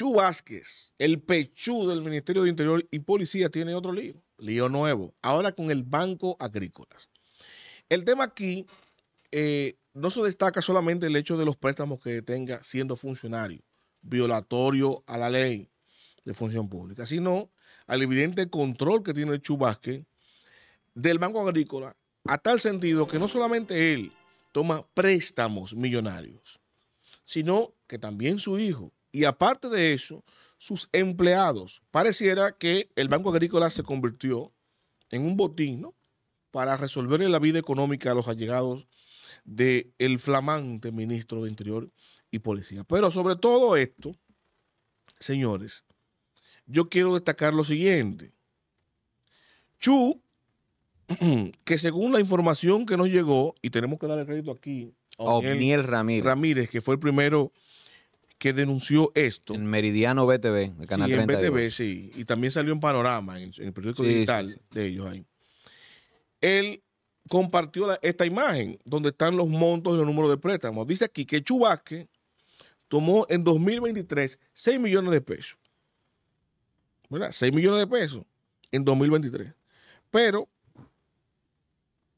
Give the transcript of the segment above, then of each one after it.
Chu el Pechú del Ministerio de Interior y Policía, tiene otro lío, lío nuevo, ahora con el Banco Agrícola. El tema aquí eh, no se destaca solamente el hecho de los préstamos que tenga siendo funcionario, violatorio a la ley de función pública, sino al evidente control que tiene el del Banco Agrícola, a tal sentido que no solamente él toma préstamos millonarios, sino que también su hijo, y aparte de eso, sus empleados. Pareciera que el Banco Agrícola se convirtió en un botín ¿no? para resolverle la vida económica a los allegados del el flamante ministro de Interior y Policía. Pero sobre todo esto, señores, yo quiero destacar lo siguiente. Chu, que según la información que nos llegó, y tenemos que darle crédito aquí a Daniel Ramírez, que fue el primero que denunció esto. En Meridiano BTV, el canal sí, en BTV, sí. Y también salió en Panorama, en, el periódico digital de ellos ahí. Él compartió esta imagen donde están los montos y los números de préstamos. Dice aquí que Chubasque tomó en 2023 6 millones de pesos. ¿Verdad? 6 millones de pesos en 2023. Pero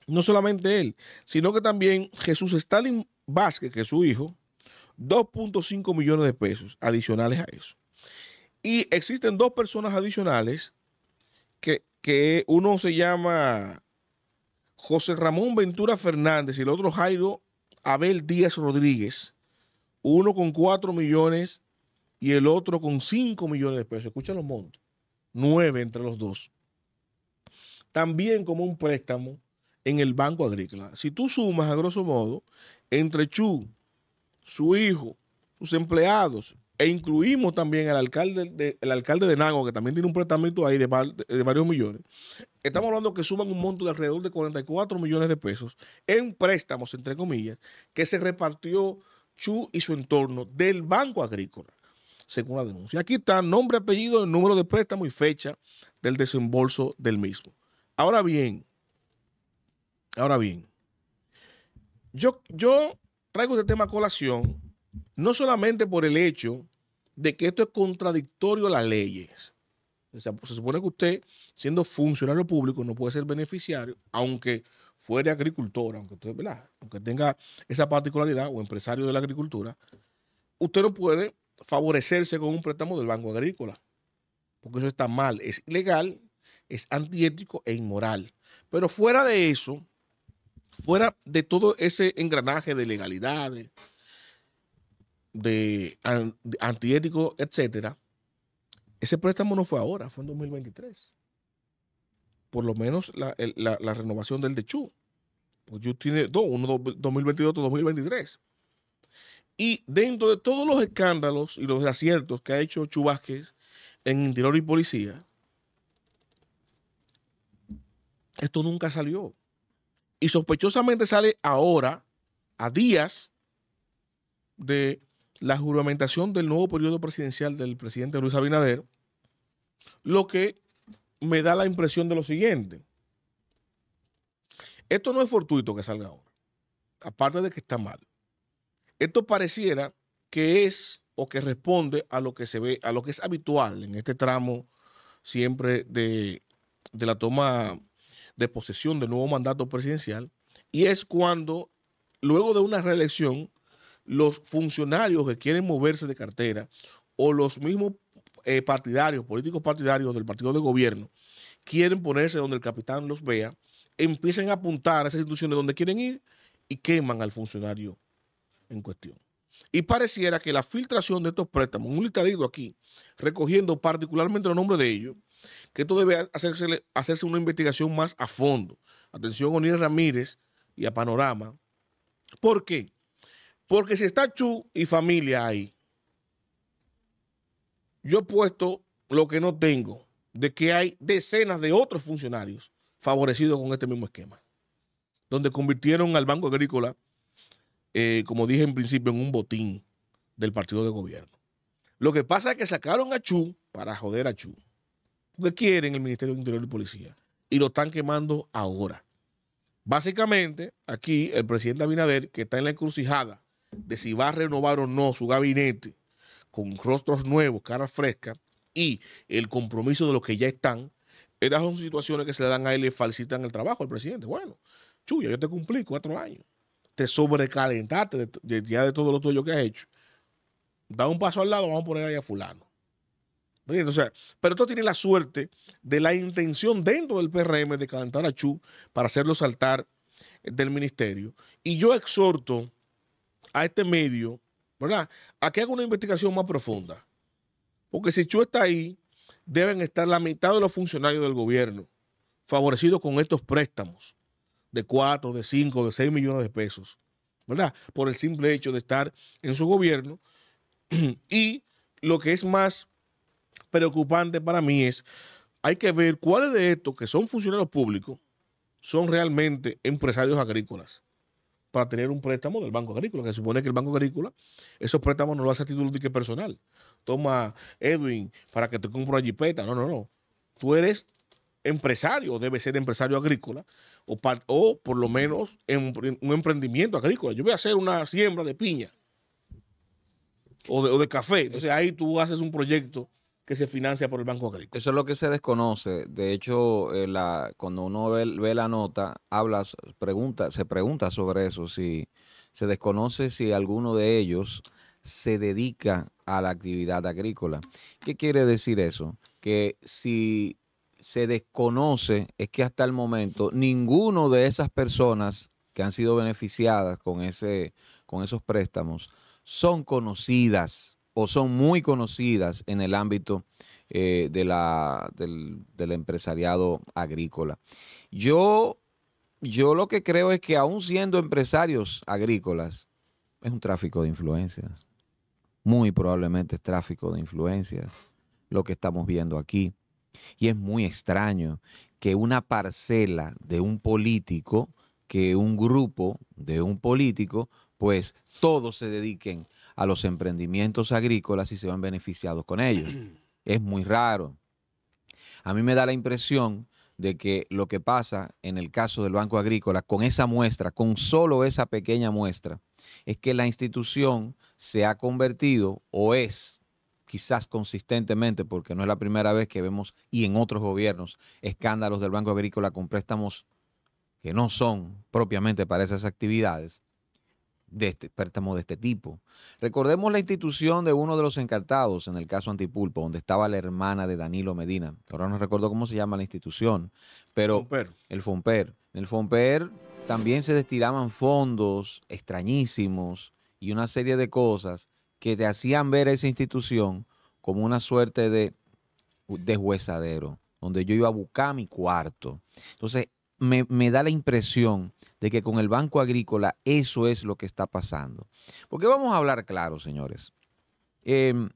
no solamente él, sino que también Jesús Stalin Vázquez, que es su hijo, 2.5 millones de pesos adicionales a eso. Y existen dos personas adicionales que, uno se llama José Ramón Ventura Fernández y el otro Jairo Abel Díaz Rodríguez, uno con 4 millones y el otro con 5 millones de pesos. Escucha los montos. 9 entre los dos. También como un préstamo en el Banco Agrícola. Si tú sumas, a grosso modo, entre Chu, su hijo, sus empleados, e incluimos también al alcalde de, alcalde de Nago, que también tiene un prestamiento ahí de, varios millones, estamos hablando que suman un monto de alrededor de 44 millones de pesos en préstamos, entre comillas, que se repartió Chu y su entorno del Banco Agrícola, según la denuncia. Aquí está nombre, apellido, número de préstamo y fecha del desembolso del mismo. Ahora bien, ahora bien, yo, yo traigo este tema a colación no solamente por el hecho de que esto es contradictorio a las leyes. se supone que usted, siendo funcionario público, no puede ser beneficiario, aunque fuera agricultor, aunque, aunque tenga esa particularidad o empresario de la agricultura, usted no puede favorecerse con un préstamo del Banco Agrícola, porque eso está mal, es ilegal, es antiético e inmoral. Pero fuera de eso, fuera de todo ese engranaje de legalidades, de, antiéticos, antiético, etcétera, ese préstamo no fue ahora, fue en 2023. Por lo menos la, renovación del de Chu. Pues Chu tiene dos, uno 2022, otro 2023. Y dentro de todos los escándalos y los aciertos que ha hecho Chu en Interior y Policía, esto nunca salió. Y sospechosamente sale ahora, a días de la juramentación del nuevo periodo presidencial del presidente Luis Abinader, lo que me da la impresión de lo siguiente. Esto no es fortuito que salga ahora, aparte de que está mal. Esto pareciera que es o que responde a lo que se ve, a lo que es habitual en este tramo siempre de, de la toma de posesión del nuevo mandato presidencial, y es cuando, luego de una reelección, los funcionarios que quieren moverse de cartera o los mismos eh, partidarios, políticos partidarios del partido de gobierno, quieren ponerse donde el capitán los vea, empiecen a apuntar a esas instituciones donde quieren ir y queman al funcionario en cuestión. Y pareciera que la filtración de estos préstamos, un listadito aquí, recogiendo particularmente los nombres de ellos, que esto debe hacerse, hacerse una investigación más a fondo. Atención, a Oniel Ramírez y a Panorama. ¿Por qué? Porque si está Chu y familia ahí, yo he puesto lo que no tengo, de que hay decenas de otros funcionarios favorecidos con este mismo esquema, donde convirtieron al Banco Agrícola, eh, como dije en principio, en un botín del partido de gobierno. Lo que pasa es que sacaron a Chu para joder a Chu. Qué quieren el Ministerio de Interior y Policía. Y lo están quemando ahora. Básicamente, aquí el presidente Abinader, que está en la encrucijada de si va a renovar o no su gabinete con rostros nuevos, caras fresca, y el compromiso de los que ya están, esas son situaciones que se le dan a él y le falsitan el trabajo al presidente. Bueno, chuya, yo te cumplí cuatro años. Te sobrecalentaste ya de todo lo tuyo que has hecho. Da un paso al lado, vamos a poner ahí a fulano pero todo tiene la suerte de la intención dentro del PRM de cantar a Chu para hacerlo saltar eh, del ministerio. Y yo exhorto a este medio, ¿verdad?, a que haga una investigación más profunda. Porque si Chu está ahí, deben estar la mitad de los funcionarios del gobierno favorecidos con estos préstamos de 4, de 5, de 6 millones de pesos, ¿verdad? Por el simple hecho de estar en su gobierno. y lo que es más preocupante para mí es, hay que ver cuáles de estos que son funcionarios públicos son realmente empresarios agrícolas para tener un préstamo del Banco Agrícola, que supone que el Banco Agrícola esos préstamos no lo hace a título de personal. Toma, Edwin, para que te compre una jipeta. No, no, no. Tú eres empresario, debe ser empresario agrícola, o, por lo menos en, un emprendimiento agrícola. Yo voy a hacer una siembra de piña o de café. Entonces ahí tú haces un proyecto que se financia por el Banco Agrícola. Eso es lo que se desconoce. De hecho, eh, la, cuando uno ve, la nota, hablas, pregunta, se pregunta sobre eso, si se desconoce si alguno de ellos se dedica a la actividad agrícola. ¿Qué quiere decir eso? Que si se desconoce es que hasta el momento ninguno de esas personas que han sido beneficiadas con, ese, con esos préstamos son conocidas o son muy conocidas en el ámbito eh, de la, del, empresariado agrícola. Yo, yo lo que creo es que aún siendo empresarios agrícolas, es un tráfico de influencias. Muy probablemente es tráfico de influencias lo que estamos viendo aquí. Y es muy extraño que una parcela de un político, que un grupo de un político, pues todos se dediquen a los emprendimientos agrícolas y se van beneficiados con ellos. Es muy raro. A mí me da la impresión de que lo que pasa en el caso del Banco Agrícola con esa muestra, con solo esa pequeña muestra, es que la institución se ha convertido o es quizás consistentemente, porque no es la primera vez que vemos y en otros gobiernos escándalos del Banco Agrícola con préstamos que no son propiamente para esas actividades, de este, préstamo de este tipo. Recordemos la institución de uno de los encartados en el caso Antipulpo, donde estaba la hermana de Danilo Medina. Ahora no recuerdo cómo se llama la institución, pero el Fomper. En el Fomper también se destiraban fondos extrañísimos y una serie de cosas que te hacían ver a esa institución como una suerte de, de juezadero, donde yo iba a buscar mi cuarto. Entonces, me, da la impresión de que con el Banco Agrícola eso es lo que está pasando. Porque vamos a hablar claro, señores. Em,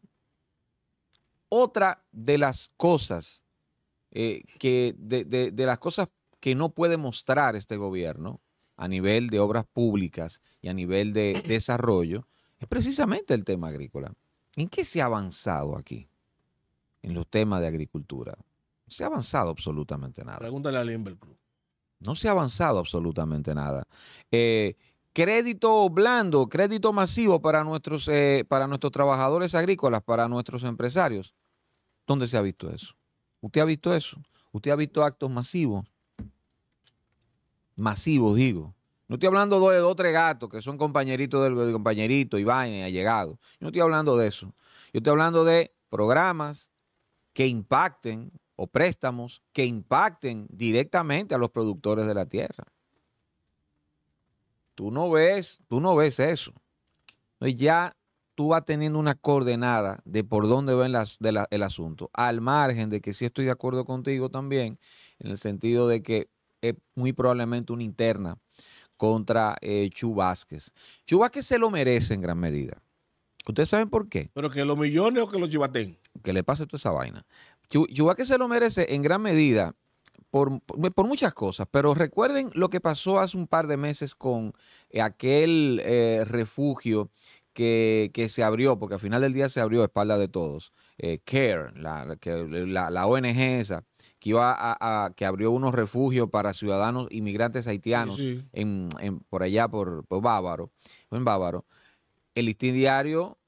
otra de las cosas eh, que de, las cosas que no puede mostrar este gobierno a nivel de obras públicas y a nivel de desarrollo es precisamente el tema agrícola. ¿En qué se ha avanzado aquí? En los temas de agricultura. Se ha avanzado absolutamente nada. Pregúntale a Limber no se ha avanzado absolutamente nada. Eh, crédito blando, crédito masivo para nuestros, eh, para nuestros trabajadores agrícolas, para nuestros empresarios. ¿Dónde se ha visto eso? ¿Usted ha visto eso? ¿Usted ha visto actos masivos? Masivos, digo. No estoy hablando de dos tres gatos que son compañeritos del, del compañerito, Iván, llegado. Yo no estoy hablando de eso. Yo estoy hablando de programas que impacten o préstamos que impacten directamente a los productores de la tierra. Tú no ves, tú no ves eso. Ya tú vas teniendo una coordenada de por dónde va las, el asunto. Al margen de que sí estoy de acuerdo contigo también, en el sentido de que es muy probablemente una interna contra eh, Chu se lo merece en gran medida. ¿Ustedes saben por qué? ¿Pero que los millones o que los chivaten? Que le pase toda esa vaina que se lo merece en gran medida por, muchas cosas, pero recuerden lo que pasó hace un par de meses con eh, aquel eh, refugio que, se abrió, porque al final del día se abrió a espalda de todos. Eh, CARE, la, la, ONG esa, que, iba a, que abrió unos refugios para ciudadanos inmigrantes haitianos por allá, por, en Bávaro. El listín diario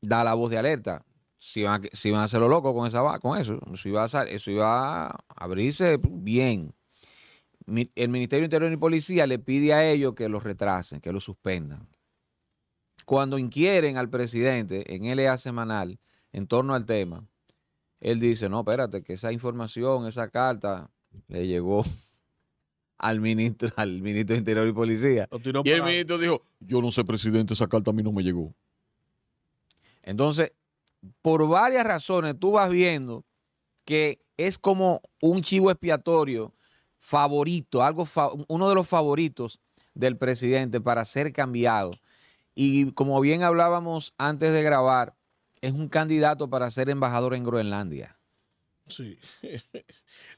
da la voz de alerta si van, a, si hacerlo loco con esa con eso, eso iba a, eso a abrirse bien. el Ministerio Interior y Policía le pide a ellos que lo retrasen, que lo suspendan. Cuando inquieren al presidente en LA semanal en torno al tema, él dice, no, espérate, que esa información, esa carta, le llegó al ministro, al ministro de Interior y Policía. Y el ministro dijo, yo no sé, presidente, esa carta a mí no me llegó. Entonces, por varias razones tú vas viendo que es como un chivo expiatorio favorito, algo uno de los favoritos del presidente para ser cambiado. Y como bien hablábamos antes de grabar, es un candidato para ser embajador en Groenlandia. Sí.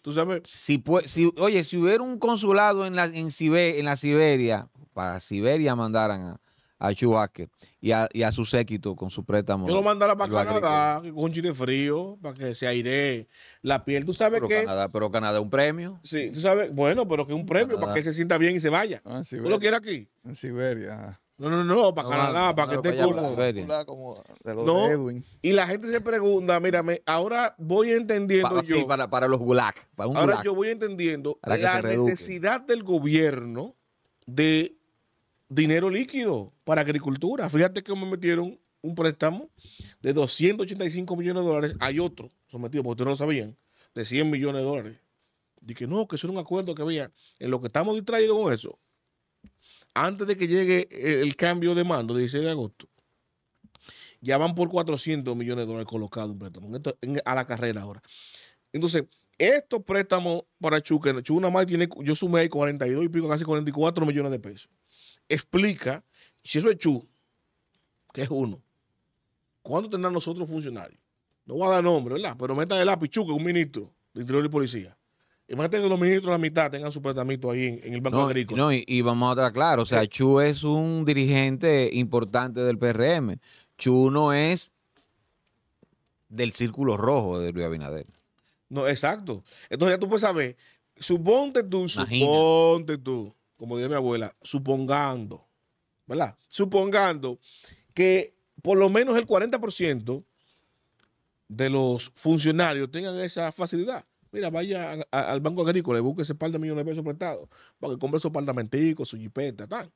Tú sabes. Si, oye, si hubiera un consulado en la, en, en la Siberia, para Siberia mandaran a, a Chubaque y a, su séquito con su préstamo. Yo lo mandara para Canadá con un chile frío para que se aire la piel. ¿Tú sabes pero que Canadá, pero Canadá un premio. Sí, tú sabes. Bueno, pero que un premio para que se sienta bien y se vaya. Ah, ¿Tú lo quieres aquí? En Siberia. No, no, no, para Canadá, para que esté como, Y la gente se pregunta, mírame, ahora voy entendiendo yo. para, los gulag. Para un ahora yo voy entendiendo la necesidad del gobierno de dinero líquido para agricultura. Fíjate que me metieron un préstamo de 285 millones de dólares. Hay otro sometido, porque ustedes no lo sabían, de 100 millones de dólares. dije no, que eso era un acuerdo que había. En lo que estamos distraídos con eso, antes de que llegue el cambio de mando, 16 de agosto, ya van por 400 millones de dólares colocados en préstamo, Esto, a la carrera ahora. Entonces, estos préstamos para Chu, que Chu tiene, yo sumé 42 y pico, casi 44 millones de pesos explica, si eso es Chu, que es uno, ¿cuándo tendrán nosotros funcionarios? No voy a dar nombre, ¿verdad? Pero metan el lápiz Chu, que es un ministro de Interior y Policía. Imagínate que los ministros de la mitad tengan su tratamiento ahí en, el Banco no, Agrícola. No, y, vamos a estar claro, o sea, eh. Chu es un dirigente importante del PRM. Chu no es del círculo rojo de Luis Abinader. No, exacto. Entonces ya tú puedes saber, suponte tú, suponte tú, como diría mi abuela, supongando, ¿verdad? Supongando que por lo menos el 40% de los funcionarios tengan esa facilidad. Mira, vaya al Banco Agrícola y busque ese par de millones de pesos prestados para que compre su apartamentico, su jipeta, tal.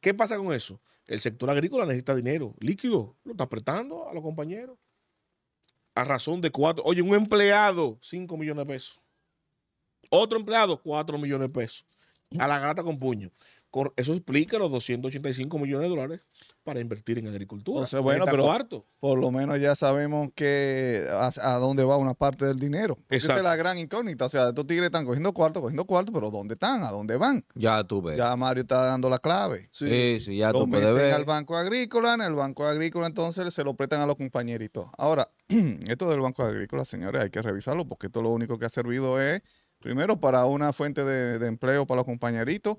¿Qué pasa con eso? El sector agrícola necesita dinero líquido, lo está apretando a los compañeros. A razón de cuatro. Oye, un empleado, cinco millones de pesos. Otro empleado, cuatro millones de pesos a la grata con puño. Eso explica los 285 millones de dólares para invertir en agricultura. O sea, bueno, pero cuarto. por lo menos ya sabemos que a, dónde va una parte del dinero. Esa es la gran incógnita. O sea, estos tigres están cogiendo cuarto, cogiendo cuarto, pero ¿dónde están? ¿A dónde van? Ya tú ves. Ya Mario está dando la clave. Sí, sí, sí ya lo tú meten al Banco Agrícola, en el Banco Agrícola entonces se lo prestan a los compañeritos. Ahora, esto del Banco Agrícola, señores, hay que revisarlo porque esto lo único que ha servido es Primero, para una fuente de, empleo para los compañeritos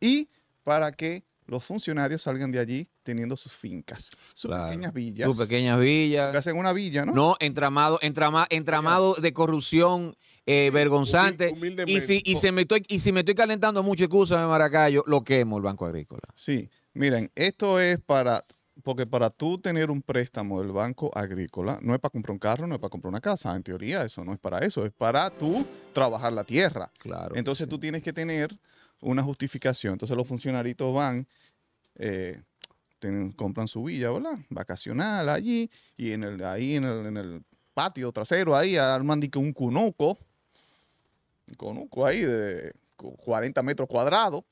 y para que los funcionarios salgan de allí teniendo sus fincas, sus pequeñas villas. Sus pequeñas villas. hacen una villa, ¿no? No, entramado, entramado de corrupción eh, vergonzante. y si, se me estoy, y si me estoy calentando mucho, en Maracayo, lo quemo el Banco Agrícola. Sí, miren, esto es para porque para tú tener un préstamo del Banco Agrícola, no es para comprar un carro, no es para comprar una casa. En teoría, eso no es para eso, es para tú trabajar la tierra. Claro. Entonces tú tienes que tener una justificación. Entonces los funcionaritos van, eh, compran su villa, ¿verdad? Vacacional allí, y en el, ahí en el, patio trasero, ahí arman un cunuco, un cunoco ahí de 40 metros cuadrados.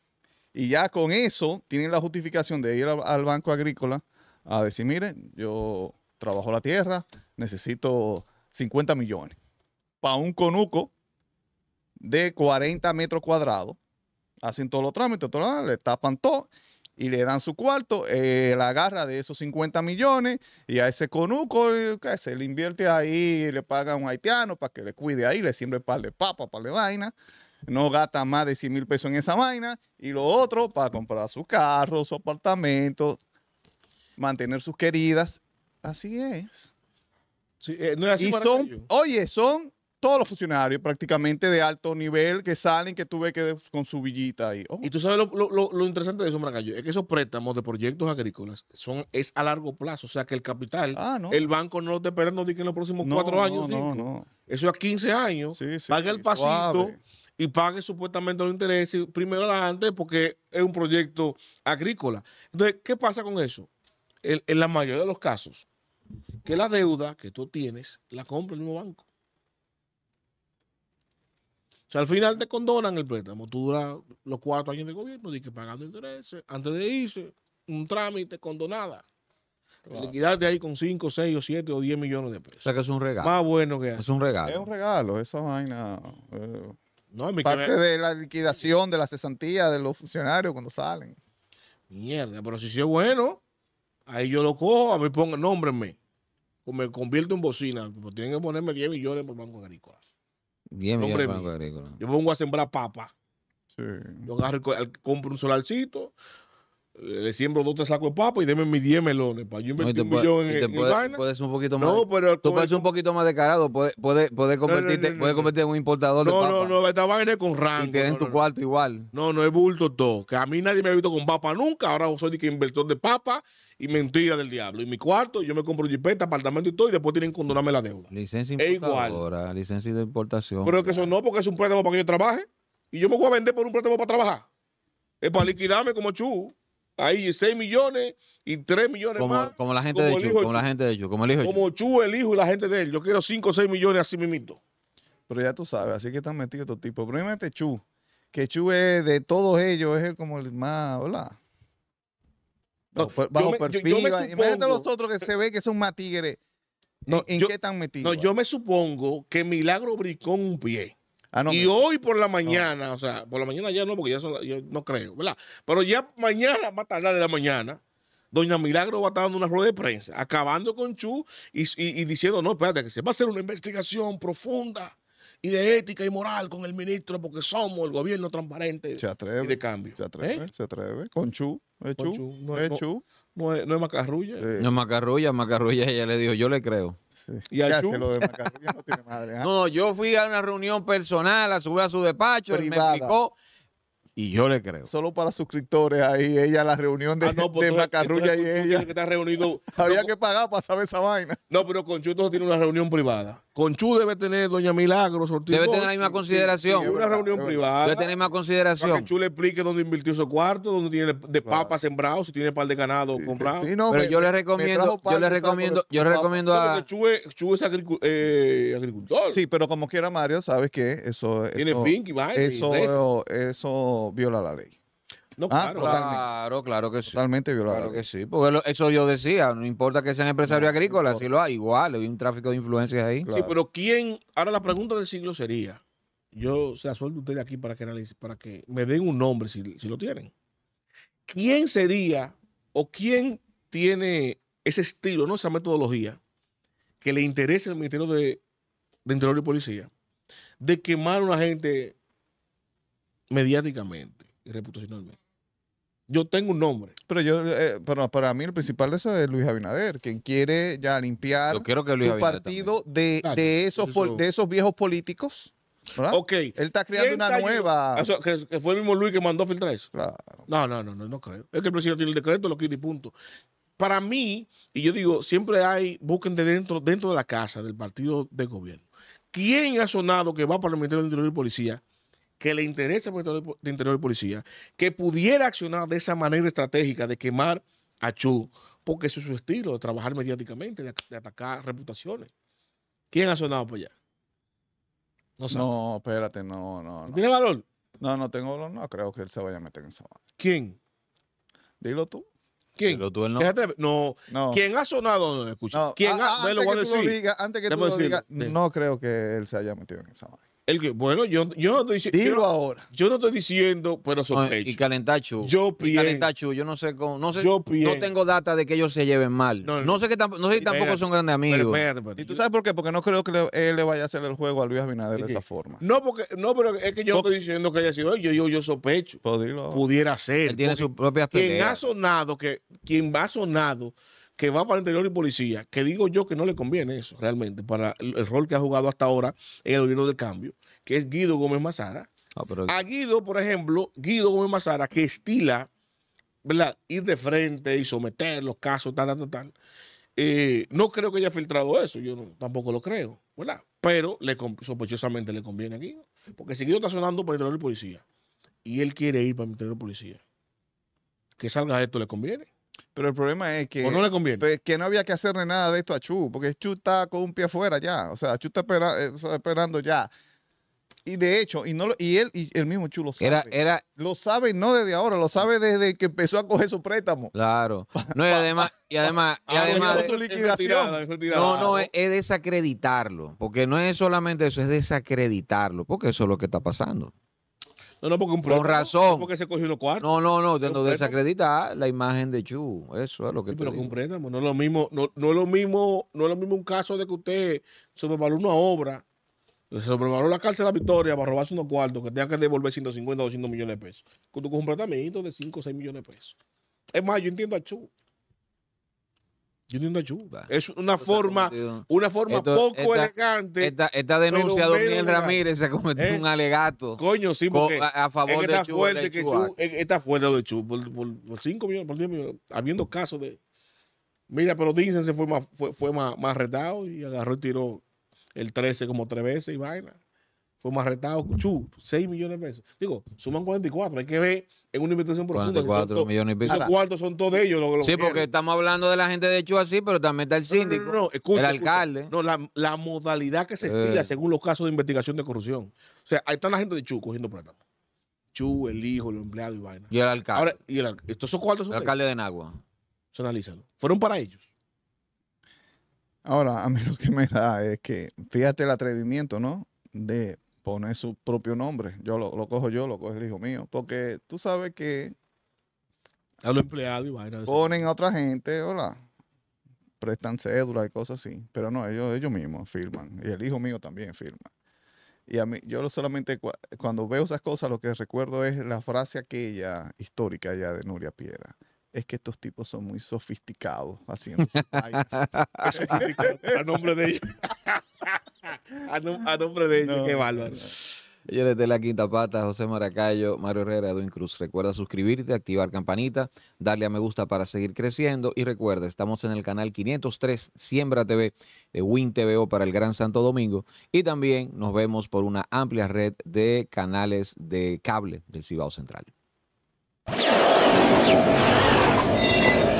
Y ya con eso tienen la justificación de ir al, Banco Agrícola a decir, mire, yo trabajo la tierra, necesito 50 millones. Para un conuco de 40 metros cuadrados, hacen todos los trámites, todo ah, le tapan todo y le dan su cuarto, eh, la agarra de esos 50 millones y a ese conuco eh, se le invierte ahí, le paga a un haitiano para que le cuide ahí, le siembre par de papa, par de vaina, no gasta más de 100 mil pesos en esa vaina y lo otro para comprar su carro, su apartamento, mantener sus queridas. Así es. Eh, no es así oye, son todos los funcionarios prácticamente de alto nivel que salen, que tú ves que con su villita ahí. Oh. Y tú sabes lo, interesante de eso, Maracayo, es que esos préstamos de proyectos agrícolas son, es a largo plazo. O sea que el capital, ah, el banco no lo te espera, no en los próximos cuatro años. No, no, Eso a 15 años, sí, el pasito y pague supuestamente los intereses primero adelante porque es un proyecto agrícola. Entonces, ¿qué pasa con eso? en la mayoría de los casos, que la deuda que tú tienes la compra el mismo banco. O sea, al final te condonan el préstamo. Tú duras los cuatro años de gobierno, y que pagando intereses, antes de irse, un trámite condonada. Liquidarte ahí con 5, 6 o 7 o 10 millones de pesos. O sea que es un regalo. Más bueno que Es un regalo. Es un regalo, esa vaina. Eh, no, parte de la liquidación de la cesantía de los funcionarios cuando salen. Mierda, pero si sí es bueno. Ahí yo lo cojo, a mí pongan, nómbrenme. me convierto en bocina. Pues tienen que ponerme 10 millones por Banco Agrícola. 10 millones por Banco Agrícola. Yo pongo a sembrar papa. Sí. Yo agarro, compro un solarcito, le siembro dos, tres sacos de papa y deme mis 10 melones para yo invertir un millón en, puede, vaina. Puedes un poquito más. No, pero tú puedes un poquito más descarado. Puedes, puede convertirte, en un importador de papa. No, no, no. esta vaina es con rango. Y te den tu cuarto igual. No, no es bulto todo. Que a mí nadie me ha visto con papa nunca. Ahora soy de que inversor de papa y mentira del diablo. Y mi cuarto, yo me compro jipeta, apartamento y todo, y después tienen que condonarme la deuda. Licencia importadora, licencia de importación. Pero es que eso no, porque es un préstamo para que yo trabaje. Y yo me voy a vender por un préstamo para trabajar. Es para liquidarme como chu ahí 6 millones y 3 millones como, más. Como la gente de Chu, como la gente de Chu, como el hijo Como Chu, el hijo y la gente de él. Yo quiero 5 o 6 millones así mismito. Pero ya tú sabes, así que están metidos estos tipos. este Chu, que Chu es de todos ellos, es como el más, hola. bajo, perfil. imagínate los otros que se ve que son más tigres. No, ¿En qué están metidos? No, yo me supongo que Milagro brincó un pie. Ah, y hoy por la ah. mañana, o sea, por la mañana ya no, porque ya yo no creo, ¿verdad? Pero ya mañana, más tarde de la mañana, Doña Milagro va a estar dando una rueda de prensa, acabando con Chu y, diciendo, no, espérate, que se va a hacer una investigación profunda y de ética y moral con el ministro porque somos el gobierno transparente y de cambio. Se atreve, ¿eh? se atreve. Con Chu, es Chu, no, es Chu. No es, no es Macarrulla. Macarrulla, Macarrulla, ella le dijo, yo le creo. Sí. Y que lo de Macarrulla no tiene madre. ¿ah? No, yo fui a una reunión personal, a subir a su despacho, él me explicó y yo le creo. Solo para suscriptores ahí, ella, la reunión de, ah, pues, no, Macarrulla y ella. Que está reunido. Había que pagar para saber esa vaina. No, pero Conchu tiene una reunión privada. Conchu debe tener Doña Milagro, Debe tener la misma consideración. una reunión privada. Debe tener más consideración. Para que le explique dónde invirtió su cuarto, dónde tiene de papa sembrado, si tiene par de ganado sí, comprado. pero yo le recomiendo, yo le recomiendo, yo recomiendo a. Chu es, eh, agricultor. Sí, pero como quiera Mario, sabes que eso. Tiene fin eso viola la ley. No, ah, claro, claro, que sí. Totalmente viola la ley. que sí. Porque eso yo decía, no importa que sean empresarios agrícola, agrícolas, si lo hay, igual, hay un tráfico de influencias ahí. Sí, pero ¿quién? Ahora la pregunta del siglo sería, yo se la suelto a ustedes aquí para que para que me den un nombre si, lo tienen. ¿Quién sería o quién tiene ese estilo, no esa metodología que le interesa al Ministerio de, de Interior y Policía de quemar a una gente mediáticamente y reputacionalmente. Yo tengo un nombre. Pero yo, eh, para mí el principal de eso es Luis Abinader, quien quiere ya limpiar su partido de, esos, esos viejos políticos. ¿verdad? Ok. Él está creando una nueva. Eso, ah, que, fue el mismo Luis que mandó filtrar eso. Claro. No, no, no, no, creo. Es que el presidente tiene el decreto, lo quita y punto. Para mí, y yo digo, siempre hay, busquen de dentro, dentro de la casa del partido de gobierno. ¿Quién ha sonado que va para el Ministerio del Interior y Policía que le interese al Ministerio de Interior y Policía, que pudiera accionar de esa manera estratégica de quemar a Chu, porque ese es su estilo de trabajar mediáticamente, de, atacar reputaciones. ¿Quién ha sonado por allá? No, espérate, no, no, ¿Tiene valor? No, no tengo valor, no creo que él se vaya a meter en esa ¿Quién? Dilo tú. ¿Quién? Dilo tú, él no. no. no. ¿Quién ha sonado? No, No. ¿Quién antes, antes que tú lo digas, no creo que él se haya metido en esa bueno, yo, yo no estoy diciendo. ahora. Yo no estoy diciendo, pero sospecho. Y Calentacho Yo calentachu, yo no sé cómo. No, no tengo data de que ellos se lleven mal. No, sé que si tampoco son grandes amigos. ¿Y tú sabes por qué? Porque no creo que le, él le vaya a hacer el juego a Luis Abinader de esa forma. No, porque, no, pero es que yo no estoy diciendo que haya sido yo, yo, yo sospecho. Pues pudiera ser. Él tiene sus propias Quien ha sonado, que, quien va sonado que va para el interior y policía, que digo yo que no le conviene eso realmente para el, rol que ha jugado hasta ahora en el gobierno del cambio que es Guido Gómez Mazara. Ah, a Guido, por ejemplo, Guido Gómez Mazara, que estila ¿verdad? ir de frente y someter los casos, tal, tal, tal. Eh, no creo que haya filtrado eso, yo tampoco lo creo, ¿verdad? Pero le, sospechosamente le conviene a Guido, porque si Guido está sonando para el interior del policía y él quiere ir para el interior policía, que salga esto le conviene. Pero el problema es que. no le conviene? Pues, que no había que hacerle nada de esto a Chu, porque Chu está con un pie afuera ya. O sea, Chu está eh, esperando ya y de hecho, y, no y él y el mismo Chulo sabe. Era, era, lo sabe no desde ahora, lo sabe desde que empezó a coger su préstamo. Claro. No, y además, y además, es No, no, es, desacreditarlo. Porque no es solamente eso, es desacreditarlo. Porque eso es lo que está pasando. No, no, porque un préstamo razón. porque se cogió los cuartos. No, no, no. Tengo desacreditar la imagen de Chu. Eso es lo que Pero préstamo. No es lo mismo, no, no es lo mismo, no es lo mismo un caso de que usted sobrevalúe una obra se preparó la cárcel de la Victoria para robarse unos cuartos que tengan que devolver 150 o 200 millones de pesos. Con este un de 5 o 6 millones de pesos. Es más, yo entiendo a Chu. Yo entiendo a Chu. Es una forma, una forma poco elegante. Esta, esta denuncia de Daniel Ramírez se cometió eh, un alegato. Coño, sí, porque a, favor de Chu. de está fuerte lo de Chu. Por, 5 millones, por 10 millones. Habiendo casos de. Mira, pero dicen se fue más, fue, más, más retado y agarró y tiró el 13 como tres veces y vaina. más arrestados, chu, 6 millones de pesos. Digo, suman 44, hay que ver en una investigación profunda. 44 millones de pesos. Esos cuartos son todos ellos. sí, porque estamos hablando de la gente de chu así, pero también está el síndico, no, el alcalde. No, la, modalidad que se eh. estila según los casos de investigación de corrupción. O sea, ahí están la gente de Chu cogiendo plata. Chu, el hijo, los empleados y vaina. Y el alcalde. el, estos son alcalde de Nagua. Se analízalo. Fueron para ellos. Ahora, a mí lo que me da es que, fíjate el atrevimiento, ¿no? De poner su propio nombre. Yo lo, cojo yo, lo cojo el hijo mío. Porque tú sabes que... A los empleados y Ponen a otra gente, hola. Prestan cédula y cosas así. Pero no, ellos, mismos firman. Y el hijo mío también firma. Y a mí, yo solamente cuando veo esas cosas, lo que recuerdo es la frase aquella histórica ya de Nuria Piera es que estos tipos son muy sofisticados haciendo a nombre de ellos. a, nombre de ellos, qué bárbaro. Señores de la Quinta Pata, José Maracayo, Mario Herrera, Edwin Cruz. Recuerda suscribirte, activar campanita, darle a me gusta para seguir creciendo. Y recuerda, estamos en el canal 503 Siembra TV de eh, Win TVO para el Gran Santo Domingo. Y también nos vemos por una amplia red de canales de cable del Cibao Central. ああ